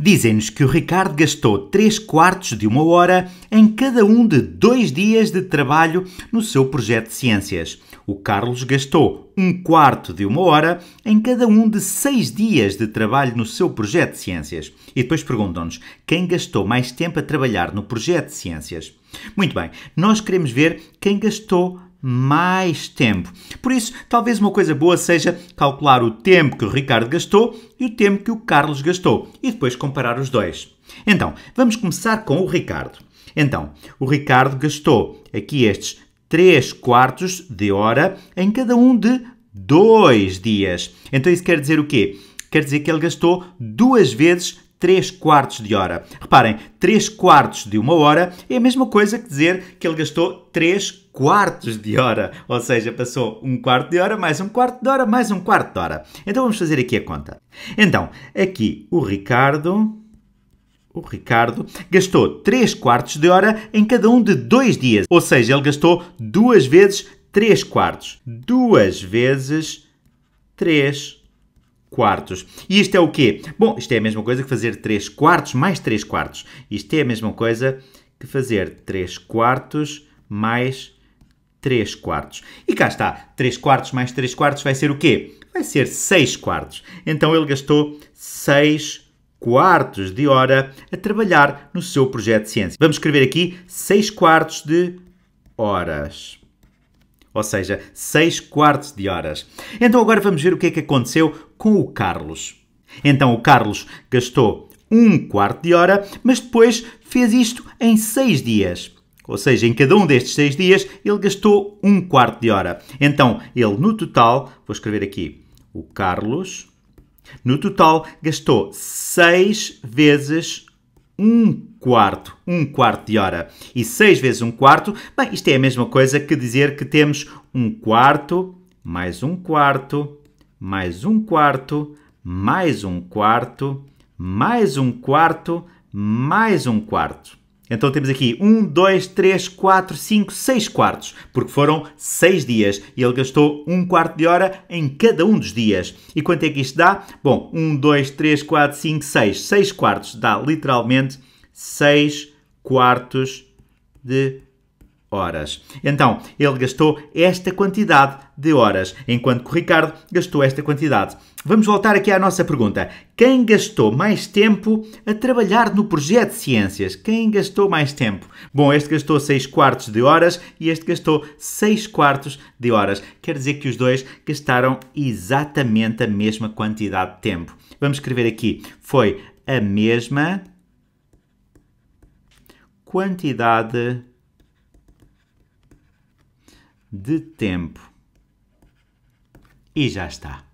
dizem-nos que o Ricardo gastou 3 quartos de uma hora em cada um de dois dias de trabalho no seu projeto de ciências. O Carlos gastou um quarto de uma hora em cada um de seis dias de trabalho no seu projeto de ciências. E depois perguntam-nos quem gastou mais tempo a trabalhar no projeto de ciências. Muito bem, nós queremos ver quem gastou mais tempo. Por isso, talvez uma coisa boa seja calcular o tempo que o Ricardo gastou e o tempo que o Carlos gastou e depois comparar os dois. Então, vamos começar com o Ricardo. Então, o Ricardo gastou aqui estes 3 quartos de hora em cada um de dois dias. Então, isso quer dizer o quê? Quer dizer que ele gastou duas vezes 3 quartos de hora. Reparem, 3 quartos de uma hora é a mesma coisa que dizer que ele gastou 3 quartos de hora. Ou seja, passou um quarto de hora, mais um quarto de hora, mais um quarto de hora. Então vamos fazer aqui a conta. Então, aqui o Ricardo. O Ricardo gastou 3 quartos de hora em cada um de dois dias. Ou seja, ele gastou duas vezes 3 quartos. Duas vezes 3 quartos quartos. E isto é o quê? Bom, isto é a mesma coisa que fazer 3 quartos mais 3 quartos. Isto é a mesma coisa que fazer 3 quartos mais 3 quartos. E cá está, 3 quartos mais 3 quartos vai ser o quê? Vai ser 6 quartos. Então ele gastou 6 quartos de hora a trabalhar no seu projeto de ciência. Vamos escrever aqui 6 quartos de horas ou seja, 6 quartos de horas. Então agora vamos ver o que é que aconteceu com o Carlos. Então o Carlos gastou um quarto de hora, mas depois fez isto em 6 dias. Ou seja, em cada um destes 6 dias ele gastou um quarto de hora. Então ele no total, vou escrever aqui, o Carlos no total gastou 6 vezes um quarto, um quarto de hora. E 6 vezes um quarto, bem, isto é a mesma coisa que dizer que temos um quarto, mais um quarto, mais um quarto, mais um quarto, mais um quarto, mais um quarto. Então temos aqui 1, 2, 3, 4, 5, 6 quartos, porque foram 6 dias e ele gastou 1 quarto de hora em cada um dos dias. E quanto é que isto dá? Bom, 1, 2, 3, 4, 5, 6. 6 quartos dá literalmente 6 quartos de hora horas. Então, ele gastou esta quantidade de horas, enquanto que o Ricardo gastou esta quantidade. Vamos voltar aqui à nossa pergunta. Quem gastou mais tempo a trabalhar no projeto de ciências? Quem gastou mais tempo? Bom, este gastou 6 quartos de horas e este gastou 6 quartos de horas. Quer dizer que os dois gastaram exatamente a mesma quantidade de tempo. Vamos escrever aqui. Foi a mesma quantidade de tempo. E já está.